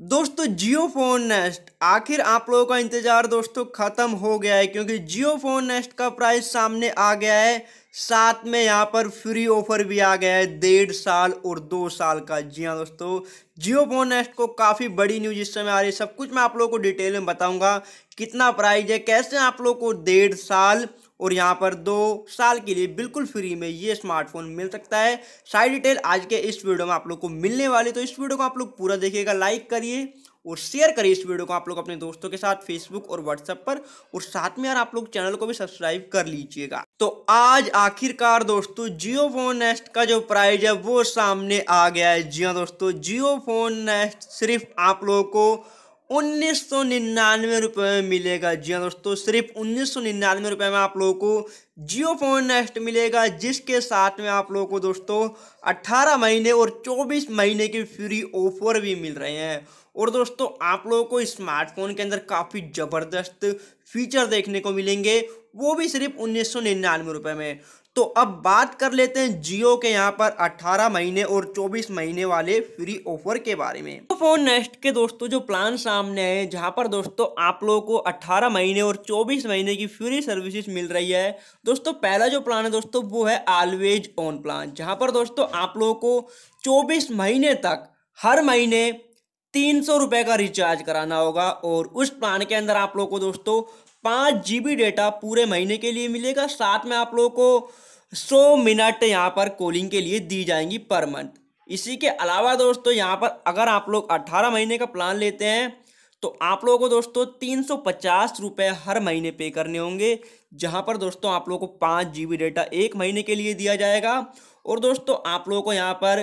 दोस्तों जियो phone nest आखिर आप लोगों का इंतज़ार दोस्तों ख़त्म हो गया है क्योंकि जियो फोन नेस्ट का प्राइस सामने आ गया है साथ में यहाँ पर फ्री ऑफर भी आ गया है डेढ़ साल और दो साल का जी हाँ दोस्तों जियो फोन नेस्ट को काफ़ी बड़ी न्यूज इस समय आ रही है सब कुछ मैं आप लोगों को डिटेल में बताऊँगा कितना प्राइस है कैसे आप लोग को डेढ़ साल और यहाँ पर दो साल के लिए बिल्कुल फ्री में ये स्मार्टफोन मिल सकता है सारी डिटेल आज के इस वीडियो में आप लोग को मिलने वाली तो इस वीडियो को आप लोग पूरा देखिएगा लाइक करिए और शेयर करिए इस वीडियो को आप लोग अपने दोस्तों के साथ फेसबुक और व्हाट्सएप पर और साथ में यार आप लोग चैनल को भी सब्सक्राइब कर लीजिएगा तो आज आखिरकार दोस्तों जियो फोन नेस्ट का जो प्राइस है वो सामने आ गया है जी हाँ दोस्तों जियो फोन नेस्ट सिर्फ आप लोगों को उन्नीस सौ निन्यानवे रुपये में मिलेगा जी हाँ दोस्तों सिर्फ उन्नीस सौ निन्यानवे रुपये में आप लोगों को जियो फोन नेक्स्ट मिलेगा जिसके साथ में आप लोगों को दोस्तों 18 महीने और 24 महीने के फ्री ऑफर भी मिल रहे हैं और दोस्तों आप लोगों को स्मार्टफोन के अंदर काफ़ी ज़बरदस्त फीचर देखने को मिलेंगे वो भी सिर्फ उन्नीस सौ निन्यानवे रुपये में तो अब बात कर लेते हैं जियो के यहाँ पर 18 महीने और 24 महीने वाले फ्री ऑफर के बारे में तो फोन नेक्स्ट के दोस्तों जो प्लान सामने आए जहाँ पर दोस्तों आप लोगों को 18 महीने और 24 महीने की फ्री सर्विसेज मिल रही है दोस्तों पहला जो प्लान है दोस्तों वो है ऑलवेज ऑन प्लान जहाँ पर दोस्तों आप लोगों को चौबीस महीने तक हर महीने तीन सौ रुपये का रिचार्ज कराना होगा और उस प्लान के अंदर आप लोगों को दोस्तों पाँच जी बी डेटा पूरे महीने के लिए मिलेगा साथ में आप लोगों को सौ मिनट यहाँ पर कॉलिंग के लिए दी जाएंगी पर मंथ इसी के अलावा दोस्तों यहाँ पर अगर आप लोग अट्ठारह महीने का प्लान लेते हैं तो आप लोगों को दोस्तों तीन सौ पचास रुपये हर महीने पे करने होंगे जहां पर दोस्तों आप लोगों को पाँच जी बी डेटा एक महीने के लिए दिया जाएगा और दोस्तों आप लोगों को यहाँ पर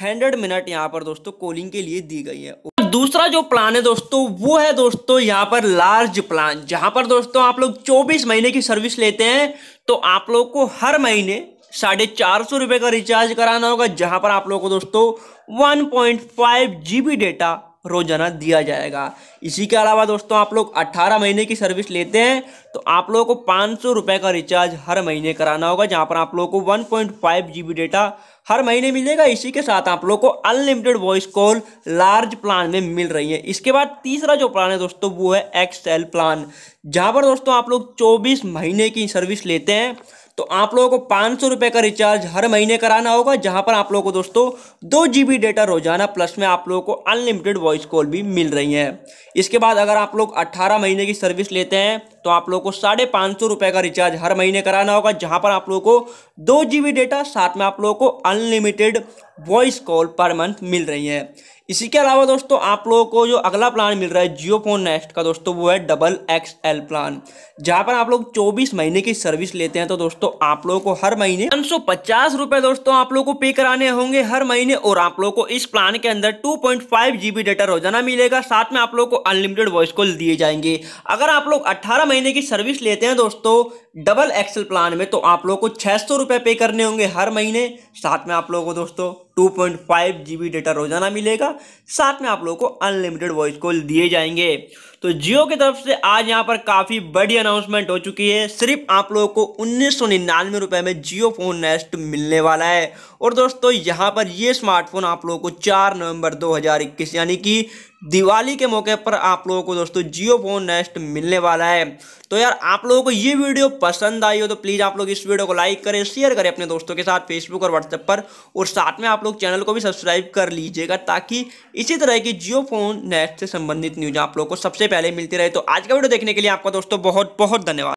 हंड्रेड मिनट यहाँ पर दोस्तों कॉलिंग के लिए दी गई है दूसरा जो प्लान है दोस्तों वो है दोस्तों यहाँ पर लार्ज प्लान जहाँ पर दोस्तों आप लोग चौबीस महीने की सर्विस लेते हैं तो आप लोग को हर महीने साढ़े चार सौ रुपये का रिचार्ज कराना होगा जहाँ पर आप लोग को दोस्तों 1.5 जीबी डेटा रोजाना दिया जाएगा इसी के अलावा दोस्तों आप लोग 18 महीने की सर्विस लेते हैं तो आप लोगों को पाँच सौ का रिचार्ज हर महीने कराना होगा जहां पर आप लोगों को 1.5 पॉइंट डेटा हर महीने मिलेगा इसी के साथ आप लोगों को unlimited voice call large plan में मिल रही है इसके बाद तीसरा जो प्लान है दोस्तों वो है एक्सएल प्लान जहाँ पर दोस्तों आप लोग चौबीस महीने की सर्विस लेते हैं तो आप लोगों को पाँच सौ रुपये का रिचार्ज हर महीने कराना होगा जहां पर आप लोगों को दोस्तों दो जी बी डेटा रोजाना प्लस में आप लोगों को अनलिमिटेड वॉइस कॉल भी मिल रही है इसके बाद अगर आप लोग अट्ठारह महीने की सर्विस लेते हैं तो आप लोगों को साढ़े पाँच सौ रुपये का रिचार्ज हर महीने कराना होगा जहाँ पर आप लोगों को दो जी बी डेटा साथ में आप लोगों को unlimited voice call per month मिल रही है इसी के अलावा दोस्तों आप लोगों को जो अगला प्लान मिल रहा है जियो फोन नेक्स्ट का दोस्तों वो है डबल एक्स एल प्लान जहाँ पर आप लोग 24 महीने की सर्विस लेते हैं तो दोस्तों आप लोगों को हर महीने पाँच सौ दोस्तों आप लोगों को पे कराने होंगे हर महीने और आप लोगों को इस प्लान के अंदर टू पॉइंट डेटा रोजाना मिलेगा साथ में आप लोग को अनलिमिटेड वॉइस कॉल दिए जाएंगे अगर आप लोग अट्ठारह महीने की सर्विस लेते हैं दोस्तों डबल एक्सएल प्लान में तो आप लोग को छः सौ रुपये पे करने होंगे हर महीने साथ में आप लोगों को दोस्तों two point five G B data रोजाना मिलेगा साथ में आप लोगों को अनलिमिटेड वॉइस कॉल दिए जाएंगे तो जियो की तरफ से आज यहाँ पर काफ़ी बड़ी अनाउंसमेंट हो चुकी है सिर्फ आप लोगों को उन्नीस रुपए में जियो फोन नेस्ट मिलने वाला है और दोस्तों यहाँ पर ये स्मार्टफोन आप लोगों को 4 नवंबर 2021 यानी कि दिवाली के मौके पर आप लोगों को दोस्तों जियो फोन नेस्ट मिलने वाला है तो यार आप लोगों को ये वीडियो पसंद आई हो तो प्लीज़ आप लोग इस वीडियो को लाइक करें शेयर करें अपने दोस्तों के साथ फेसबुक और व्हाट्सएप पर और साथ में आप लोग चैनल को भी सब्सक्राइब कर लीजिएगा ताकि इसी तरह की जियो फोन नेस्ट से संबंधित न्यूज आप लोग को सबसे पहले मिलती रहे तो आज का वीडियो देखने के लिए आपका दोस्तों बहुत बहुत धन्यवाद